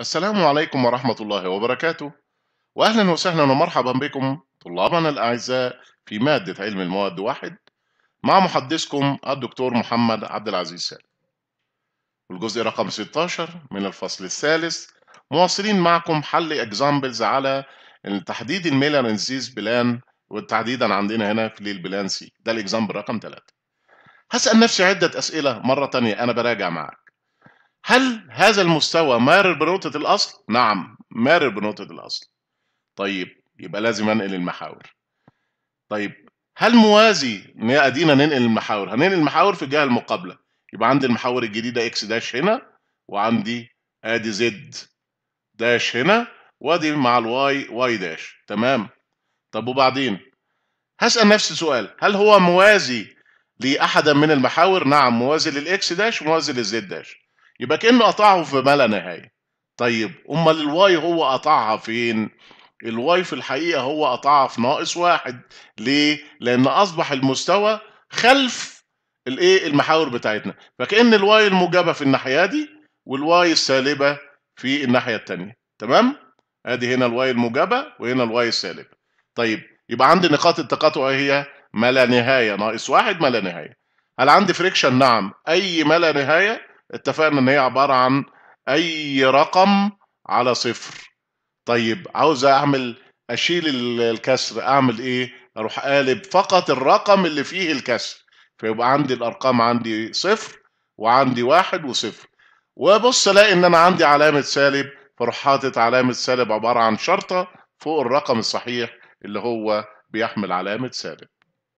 السلام عليكم ورحمة الله وبركاته وأهلا وسهلا ومرحبا بكم طلابنا الأعزاء في مادة علم المواد واحد مع محدثكم الدكتور محمد عبد العزيز سالم الجزء رقم 16 من الفصل الثالث مواصلين معكم حل اكزامبلز على تحديد الميلانزيز بلان وتحديدا عندنا هنا في البلان سي ده الاكزامبل رقم 3 هسأل نفسي عدة أسئلة مرة تانية أنا براجع معاك هل هذا المستوى مارر بنقطة الأصل؟ نعم مارر بنقطة الأصل طيب يبقى لازم أنقل المحاور طيب هل موازي أدينا ننقل المحاور هننقل المحاور في الجهة المقابلة يبقى عندي المحاور الجديدة إكس داش هنا وعندي أدي زد داش هنا وأدي مع الواي واي داش تمام طب وبعدين هسأل نفسي سؤال هل هو موازي لأحد من المحاور؟ نعم موازي للإكس داش وموازي للزد داش يبقى كأنه قطعه في ما لا نهاية طيب أمال الواي هو قطعها فين؟ الواي في الحقيقة هو قطعها في ناقص واحد ليه؟ لأن أصبح المستوى خلف الايه المحاور بتاعتنا فكأن الواي الموجبة في الناحية دي والواي السالبة في الناحية الثانيه تمام؟ ادي هنا الواي الموجبة وهنا الواي السالبه طيب يبقى عندي نقاط التقاطع هي ما لا نهاية ناقص واحد ما لا نهاية هل عندي فريكشن؟ نعم أي ما لا نهاية اتفقنا ان هي عباره عن اي رقم على صفر طيب عاوز اعمل اشيل الكسر اعمل ايه اروح قالب فقط الرقم اللي فيه الكسر فيبقى عندي الارقام عندي صفر وعندي واحد وصفر وبص الاقي ان انا عندي علامه سالب فاروح حاطط علامه سالب عباره عن شرطه فوق الرقم الصحيح اللي هو بيحمل علامه سالب